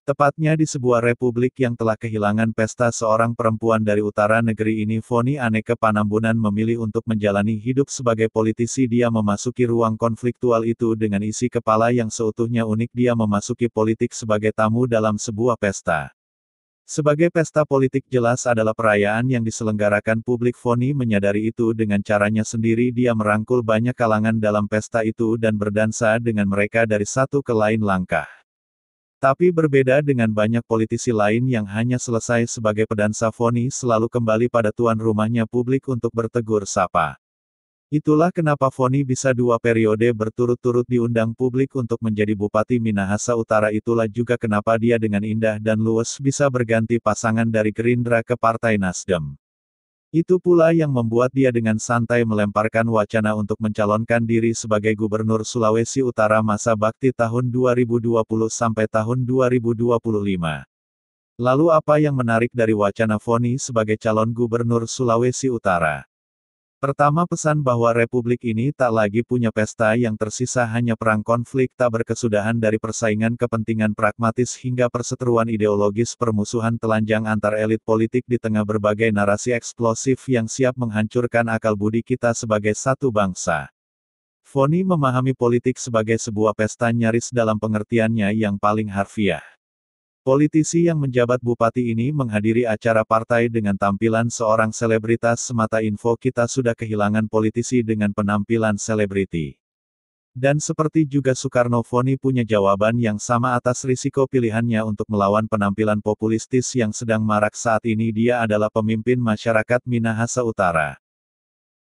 Tepatnya di sebuah republik yang telah kehilangan pesta seorang perempuan dari utara negeri ini Foni Aneke Panambunan memilih untuk menjalani hidup sebagai politisi dia memasuki ruang konfliktual itu dengan isi kepala yang seutuhnya unik dia memasuki politik sebagai tamu dalam sebuah pesta. Sebagai pesta politik jelas adalah perayaan yang diselenggarakan publik Foni menyadari itu dengan caranya sendiri dia merangkul banyak kalangan dalam pesta itu dan berdansa dengan mereka dari satu ke lain langkah. Tapi berbeda dengan banyak politisi lain yang hanya selesai sebagai pedansa Foni selalu kembali pada tuan rumahnya publik untuk bertegur sapa. Itulah kenapa Foni bisa dua periode berturut-turut diundang publik untuk menjadi Bupati Minahasa Utara itulah juga kenapa dia dengan indah dan luwes bisa berganti pasangan dari Gerindra ke Partai Nasdem. Itu pula yang membuat dia dengan santai melemparkan wacana untuk mencalonkan diri sebagai Gubernur Sulawesi Utara masa bakti tahun 2020 sampai tahun 2025. Lalu apa yang menarik dari wacana Foni sebagai calon Gubernur Sulawesi Utara? Pertama pesan bahwa republik ini tak lagi punya pesta yang tersisa hanya perang konflik tak berkesudahan dari persaingan kepentingan pragmatis hingga perseteruan ideologis permusuhan telanjang antar elit politik di tengah berbagai narasi eksplosif yang siap menghancurkan akal budi kita sebagai satu bangsa. Foni memahami politik sebagai sebuah pesta nyaris dalam pengertiannya yang paling harfiah. Politisi yang menjabat bupati ini menghadiri acara partai dengan tampilan seorang selebritas semata info kita sudah kehilangan politisi dengan penampilan selebriti. Dan seperti juga Soekarno Foni punya jawaban yang sama atas risiko pilihannya untuk melawan penampilan populistis yang sedang marak saat ini dia adalah pemimpin masyarakat Minahasa Utara.